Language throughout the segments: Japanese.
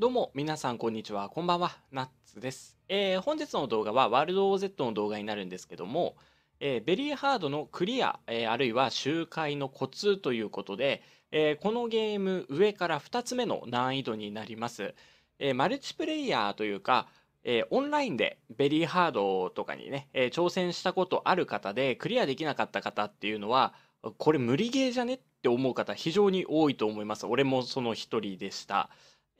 どうも皆さんこんにちは、こんばんは、ナッツです。えー、本日の動画はワールド OZ の動画になるんですけども、えー、ベリーハードのクリア、えー、あるいは周回のコツということで、えこのゲーム上から2つ目の難易度になります。えマルチプレイヤーというか、えオンラインでベリーハードとかにね、え挑戦したことある方でクリアできなかった方っていうのは、これ無理ゲーじゃねって思う方非常に多いと思います。俺もその一人でした。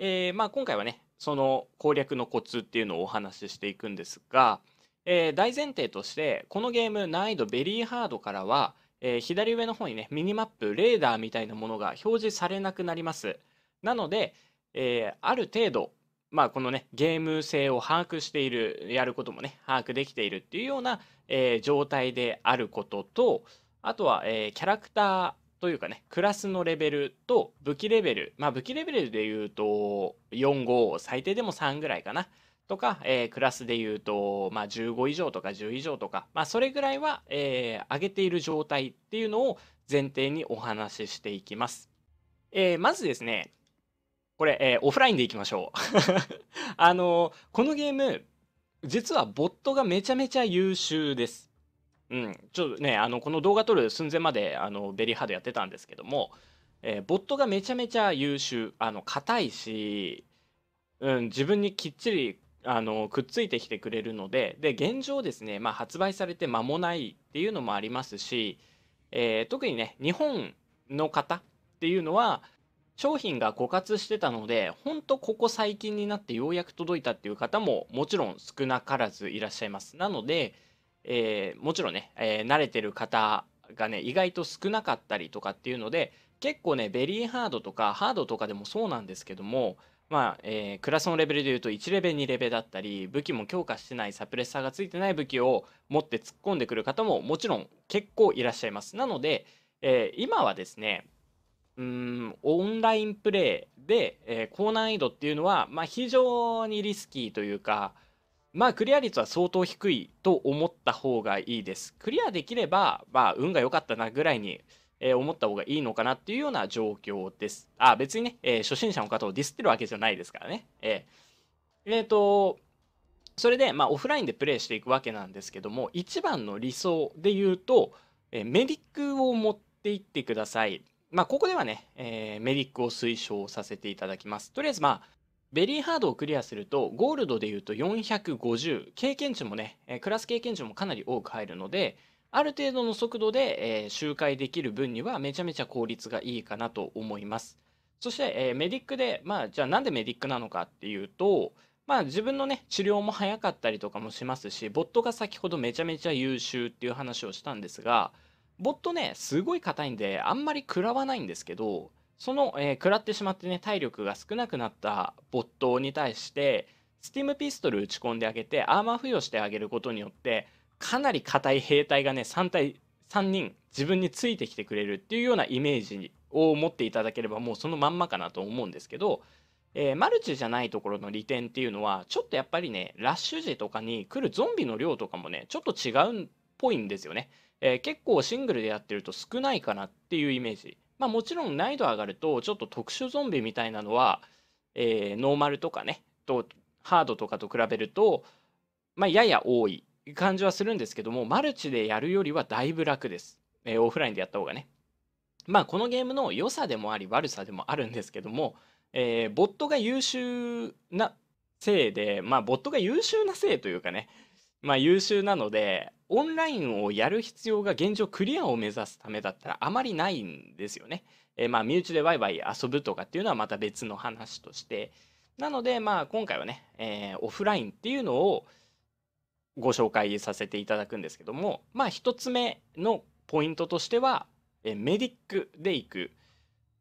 えー、まあ、今回はねその攻略のコツっていうのをお話ししていくんですが、えー、大前提としてこのゲーム難易度ベリーハードからは、えー、左上の方にねミニマップレーダーみたいなものが表示されなくなりますなので、えある程度まあこのねゲーム性を把握しているやることもね把握できているっていうような、え状態であることとあとは、えキャラクターというかね、クラスのレベルと武器レベル、まあ武器レベルで言うと4、5、最低でも3ぐらいかな。とか、えー、クラスで言うと、まあ、15以上とか10以上とか、まあ、それぐらいは、えー、上げている状態っていうのを前提にお話ししていきます。えー、まずですね、これ、えオフラインでいきましょう。あのこのゲーム、実はボットがめちゃめちゃ優秀です。うん、ちょっとね、あの、この動画撮る寸前まで、あの、ベリーハードやってたんですけども、えー、ボットがめちゃめちゃ優秀、あの、硬いし、うん、自分にきっちり、あの、くっついてきてくれるので、で、現状ですね、まあ、発売されて間もないっていうのもありますし、えー、特にね、日本の方っていうのは、商品が枯渇してたので、ほんとここ最近になってようやく届いたっていう方ももちろん少なからずいらっしゃいます。なので、えー、もちろんね、えー、慣れてる方がね、意外と少なかったりとかっていうので、結構ね、ベリーハードとかハードとかでもそうなんですけども、まあ、えー、クラスのレベルでいうと1レベル2レベルだったり、武器も強化してないサプレッサーがついてない武器を持って突っ込んでくる方ももちろん結構いらっしゃいます。なので、えー、今はですね、うん、オンラインプレイで、えー、高難易度っていうのは、まあ、非常にリスキーというか、まあクリア率は相当低いと思った方がいいです。クリアできれば、まあ運が良かったなぐらいに、えー、思った方がいいのかなっていうような状況です。あ、別にね、えー、初心者の方をディスってるわけじゃないですからね。えー、えー、と、それで、まあオフラインでプレイしていくわけなんですけども、一番の理想で言うと、えメディックを持っていってください。まあここではね、えメディックを推奨させていただきます。とりあえずまあ、ベリーハードをクリアすると、ゴールドでいうと450、経験値もね、クラス経験値もかなり多く入るので、ある程度の速度で、えー、周回できる分にはめちゃめちゃ効率がいいかなと思います。そして、えー、メディックで、まあ、じゃあなんでメディックなのかっていうと、まあ自分のね、治療も早かったりとかもしますし、ボットが先ほどめちゃめちゃ優秀っていう話をしたんですが、ボットね、すごい硬いんで、あんまり食らわないんですけど、その、えー、食らってしまってね、体力が少なくなった没頭に対して、スティムピストル打ち込んであげて、アーマー付与してあげることによって、かなり硬い兵隊がね、3体、3人、自分についてきてくれるっていうようなイメージを持っていただければ、もうそのまんまかなと思うんですけど、えー、マルチじゃないところの利点っていうのは、ちょっとやっぱりね、ラッシュ時とかに来るゾンビの量とかもね、ちょっと違うっぽいんですよね。えー、結構シングルでやってると少ないかなっていうイメージ。まあ、もちろん難易度上がると、ちょっと特殊ゾンビみたいなのは、えー、ノーマルとかね、とハードとかと比べると、まあ、やや多い感じはするんですけども、マルチでやるよりはだいぶ楽です。えー、オフラインでやった方がね。まあ、このゲームの良さでもあり、悪さでもあるんですけども、えー、ボットが優秀なせいで、まあ、ボットが優秀なせいというかね、まあ、優秀なのでオンラインをやる必要が現状クリアを目指すためだったらあまりないんですよね。えー、まあ身内でワイワイ遊ぶとかっていうのはまた別の話としてなのでまあ今回はね、えー、オフラインっていうのをご紹介させていただくんですけどもまあ1つ目のポイントとしては、えー、メディックで行く。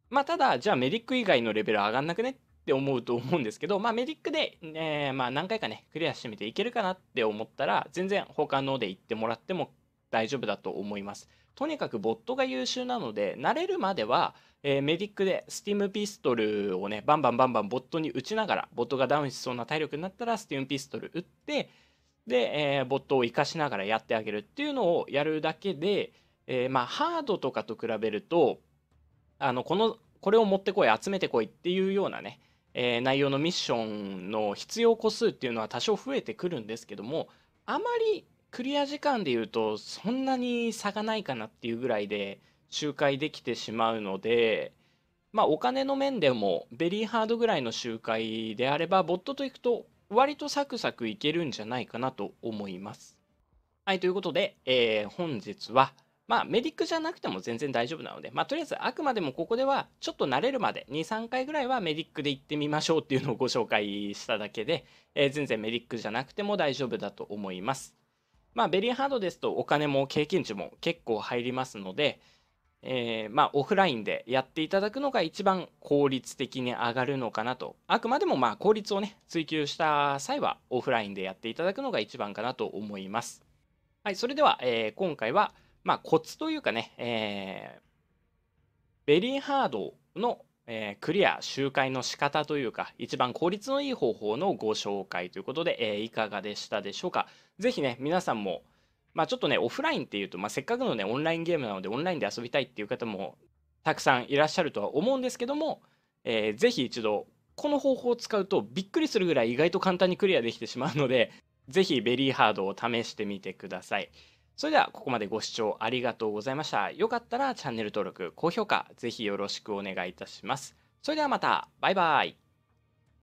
まあただじゃあメディック以外のレベル上がんなくねっって思うと思うんですけど、まあ、メディックで、えー、まあ、何回かねクリアしてみていけるかなって思ったら全然他ので行ってもらっても大丈夫だと思います。とにかくボットが優秀なので慣れるまでは、えー、メディックでスティムピストルをねバンバンバンバンボットに打ちながらボットがダウンしそうな体力になったらスティムピストル打ってで、えー、ボットを生かしながらやってあげるっていうのをやるだけで、えー、まあ、ハードとかと比べるとあのこのこれを持ってこい集めてこいっていうようなねえー、内容のミッションの必要個数っていうのは多少増えてくるんですけどもあまりクリア時間で言うとそんなに差がないかなっていうぐらいで周回できてしまうのでまあお金の面でもベリーハードぐらいの周回であればボットと行くと割とサクサクいけるんじゃないかなと思います。はいということで、えー、本日は「まあ、メディックじゃなくても全然大丈夫なので、まあ、とりあえずあくまでもここではちょっと慣れるまで2、3回ぐらいはメディックで行ってみましょうっていうのをご紹介しただけで、えー、全然メディックじゃなくても大丈夫だと思います。まあ、ベリーハードですとお金も経験値も結構入りますので、えー、まあオフラインでやっていただくのが一番効率的に上がるのかなとあくまでもまあ効率をね追求した際はオフラインでやっていただくのが一番かなと思いますはいそれでは、えー、今回は「まあ、コツというかね、えー、ベリーハードの、えー、クリア周回の仕方というか、一番効率のいい方法のご紹介ということで、えー、いかがでしたでしょうか。ぜひね、皆さんも、まあ、ちょっとね、オフラインっていうと、まあ、せっかくのね、オンラインゲームなので、オンラインで遊びたいっていう方もたくさんいらっしゃるとは思うんですけども、えー、ぜひ一度、この方法を使うとびっくりするぐらい意外と簡単にクリアできてしまうので、ぜひベリーハードを試してみてください。それではここまでご視聴ありがとうございました。よかったらチャンネル登録、高評価、ぜひよろしくお願いいたします。それではまた、バイバイ。